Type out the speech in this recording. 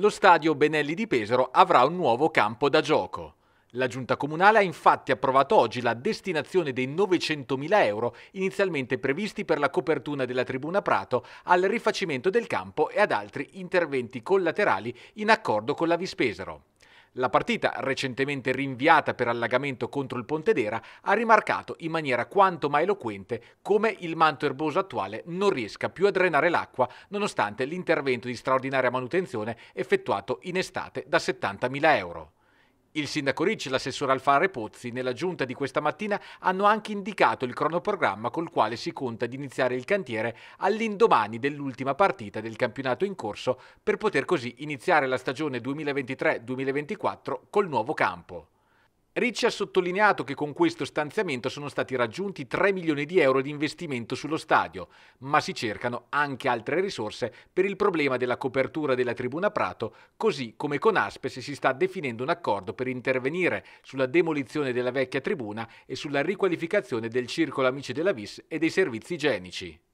lo stadio Benelli di Pesaro avrà un nuovo campo da gioco. La giunta comunale ha infatti approvato oggi la destinazione dei 900.000 euro inizialmente previsti per la copertura della tribuna Prato al rifacimento del campo e ad altri interventi collaterali in accordo con la Vispesaro. La partita, recentemente rinviata per allagamento contro il Pontedera, ha rimarcato in maniera quanto mai eloquente come il manto erboso attuale non riesca più a drenare l'acqua nonostante l'intervento di straordinaria manutenzione effettuato in estate da 70.000 euro. Il sindaco Ricci e l'assessore Alfare Pozzi nella giunta di questa mattina hanno anche indicato il cronoprogramma col quale si conta di iniziare il cantiere all'indomani dell'ultima partita del campionato in corso per poter così iniziare la stagione 2023-2024 col nuovo campo. Ricci ha sottolineato che con questo stanziamento sono stati raggiunti 3 milioni di euro di investimento sullo stadio, ma si cercano anche altre risorse per il problema della copertura della tribuna Prato, così come con Aspes si sta definendo un accordo per intervenire sulla demolizione della vecchia tribuna e sulla riqualificazione del circolo Amici della Vis e dei servizi igienici.